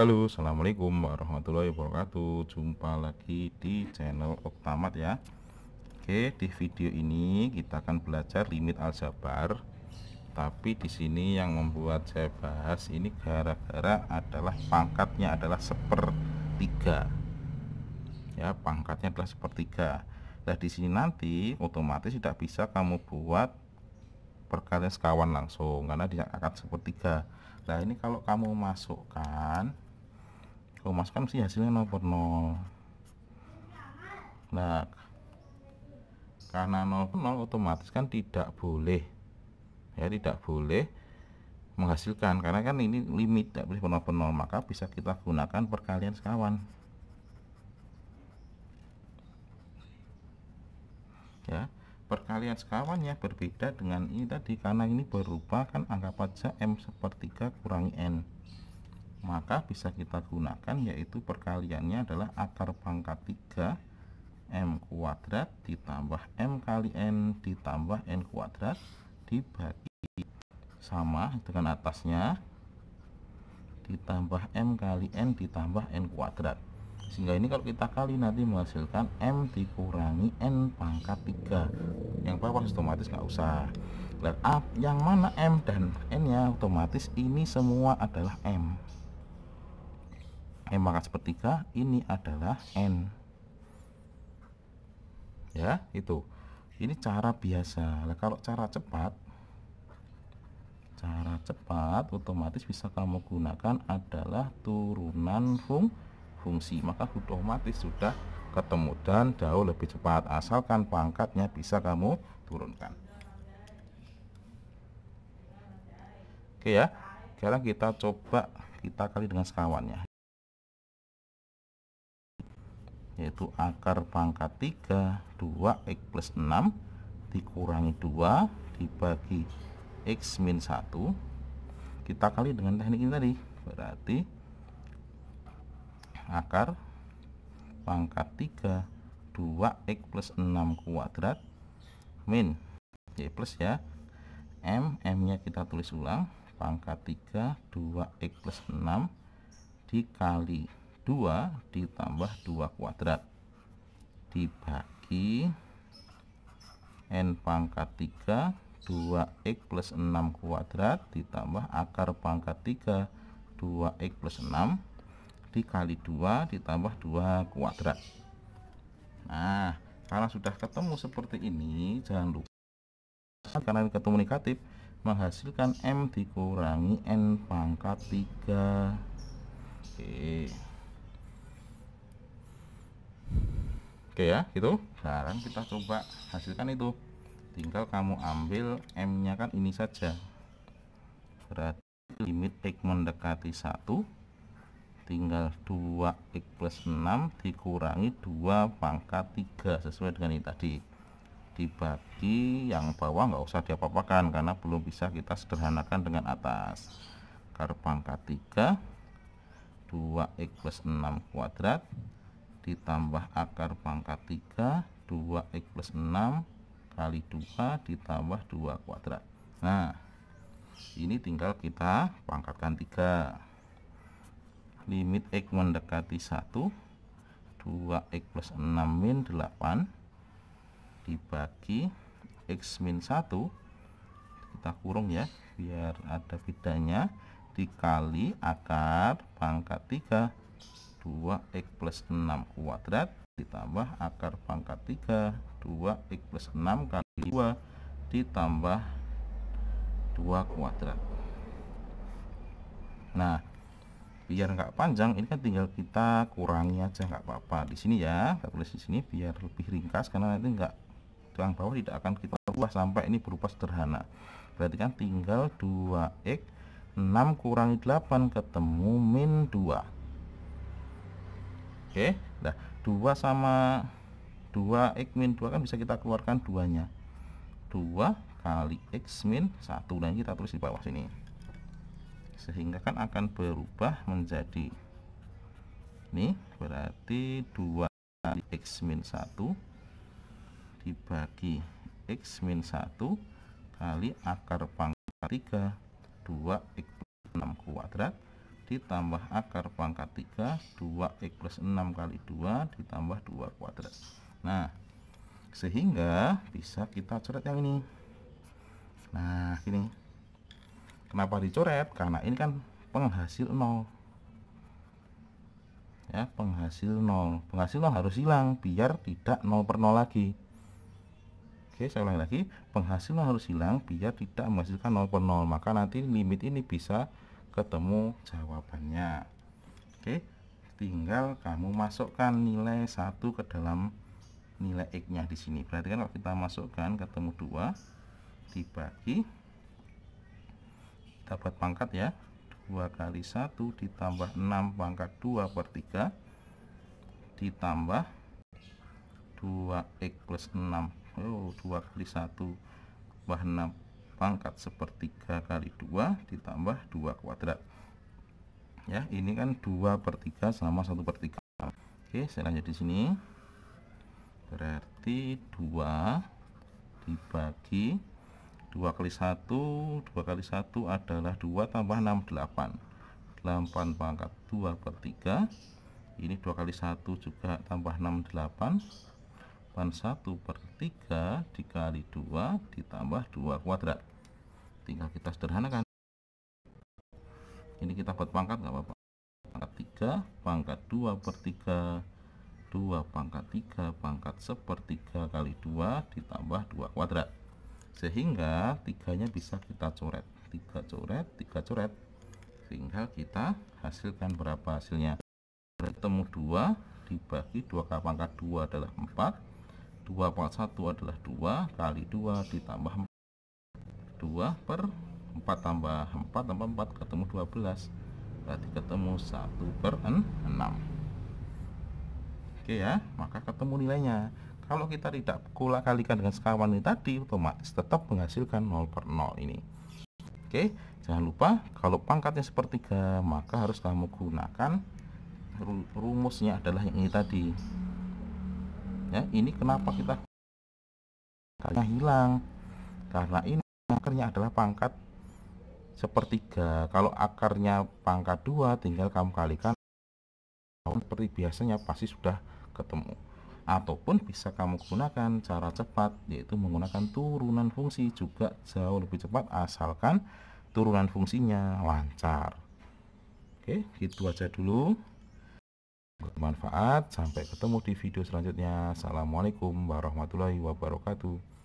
Halo assalamualaikum warahmatullahi wabarakatuh jumpa lagi di channel Oktamat ya Oke di video ini kita akan belajar limit aljabar tapi di sini yang membuat saya bahas ini gara-gara adalah pangkatnya adalah sepertiga ya pangkatnya adalah sepertiga Nah di sini nanti otomatis tidak bisa kamu buat perkalian sekawan langsung karena dia akan sepertiga. Nah ini kalau kamu masukkan kalau masukkan sih hasilnya per 0 nah karena 0 0 otomatis kan tidak boleh ya tidak boleh menghasilkan karena kan ini limit tidak boleh per nol maka bisa kita gunakan perkalian sekawan ya perkalian sekawan ya berbeda dengan ini tadi karena ini berupa kan angka pajak M sepertiga kurangi N maka bisa kita gunakan yaitu perkaliannya adalah akar pangkat 3 M kuadrat ditambah M kali N ditambah N kuadrat dibagi sama dengan atasnya ditambah M kali N ditambah N kuadrat sehingga ini kalau kita kali nanti menghasilkan M dikurangi N pangkat 3 yang bawah otomatis nggak usah dan yang mana M dan N nya otomatis ini semua adalah M M pangkat sepertiga ini adalah N ya itu ini cara biasa nah, kalau cara cepat cara cepat otomatis bisa kamu gunakan adalah turunan fung fungsi maka otomatis sudah ketemu dan jauh lebih cepat asalkan pangkatnya bisa kamu turunkan oke ya sekarang kita coba kita kali dengan sekawannya yaitu akar pangkat 3 2x plus 6 dikurangi 2 dibagi x min 1 kita kali dengan teknik ini tadi berarti akar pangkat 3 2x plus 6 kuadrat min y plus ya m m nya kita tulis ulang pangkat 3 2x plus 6 dikali 2 ditambah 2 kuadrat dibagi n pangkat 3 2x plus 6 kuadrat ditambah akar pangkat 3 2x plus 6 dikali 2 ditambah 2 kuadrat nah kalau sudah ketemu seperti ini jangan lupa karena ketemu negatif menghasilkan M dikurangi N pangkat 3 oke okay. oke ya itu sekarang kita coba hasilkan itu tinggal kamu ambil M nya kan ini saja berarti limit X mendekati 1 tinggal 2X plus 6 dikurangi 2 pangkat 3 sesuai dengan ini tadi dibagi yang bawah nggak usah diapa-apakan karena belum bisa kita sederhanakan dengan atas karena pangkat 3 2x plus 6 kuadrat ditambah akar pangkat 3 2x plus 6 kali 2 ditambah 2 kuadrat nah ini tinggal kita pangkatkan 3 limit x mendekati 1 2x plus 6 min 8 dibagi x min 1 kita kurung ya biar ada bedanya dikali akar pangkat 3 2x plus 6 kuadrat ditambah akar pangkat 3 2x plus 6 kali 2 ditambah 2 kuadrat nah biar nggak panjang ini kan tinggal kita kurangi aja nggak apa-apa di sini ya kita tulis di sini biar lebih ringkas karena nanti nggak tulang bawah tidak akan kita ubah sampai ini berupa sederhana berarti kan tinggal 2x 6 kurangi 8 ketemu min 2 Oke. Okay. Nah, 2 sama 2 x min 2 kan bisa kita keluarkan duanya. 2 kali x min 1 dan nah, kita tulis di bawah sini. Sehingga kan akan berubah menjadi ini berarti 2 kali x min 1 dibagi x min 1 kali akar pangkat 3 2 x 6 kuadrat ditambah akar pangkat 3 2x plus 6 kali 2 ditambah 2 kuadrat nah sehingga bisa kita coret yang ini nah ini kenapa dicoret karena ini kan penghasil 0 ya penghasil 0 penghasil 0 harus hilang biar tidak 0 per 0 lagi Oke, saya ulangi lagi. Penghasilan harus hilang biar tidak menghasilkan 0 per 0. Maka nanti limit ini bisa ketemu jawabannya oke tinggal kamu masukkan nilai satu ke dalam nilai x nya di sini berarti kan kalau kita masukkan ketemu dua dibagi kita buat pangkat ya 2 kali 1 ditambah 6 pangkat 2 per 3 ditambah 2x plus 6 oh, 2 kali 1 tambah 6 pangkat sepertiga kali dua ditambah dua kuadrat ya ini kan dua per tiga sama satu per tiga oke saya lanjut di sini berarti dua dibagi dua kali satu dua kali satu adalah dua tambah enam delapan delapan pangkat dua per tiga ini dua kali satu juga tambah enam delapan pan satu per tiga dikali dua ditambah dua kuadrat tinggal kita sederhanakan ini kita buat pangkat nggak apa-apa pangkat 3 pangkat 2 per 3 2 pangkat 3 pangkat 1 per 3 kali 2 ditambah 2 kuadrat sehingga tiganya bisa kita coret 3 coret 3 coret tinggal kita hasilkan berapa hasilnya bertemu 2 dibagi 2 pangkat 2 adalah 4 2 pangkat 1 adalah 2 kali 2 ditambah 2 per 4 tambah 4 tambah 4 ketemu 12 berarti ketemu 1 per 6 oke ya maka ketemu nilainya kalau kita tidak kula kalikan dengan sekawan ini tadi otomatis tetap menghasilkan 0 per 0 ini oke jangan lupa kalau pangkatnya sepertiga maka harus kamu gunakan rumusnya adalah yang ini tadi ya ini kenapa kita hilang karena ini akarnya adalah pangkat sepertiga kalau akarnya pangkat dua tinggal kamu kalikan seperti biasanya pasti sudah ketemu ataupun bisa kamu gunakan cara cepat yaitu menggunakan turunan fungsi juga jauh lebih cepat asalkan turunan fungsinya lancar oke gitu aja dulu bermanfaat sampai ketemu di video selanjutnya assalamualaikum warahmatullahi wabarakatuh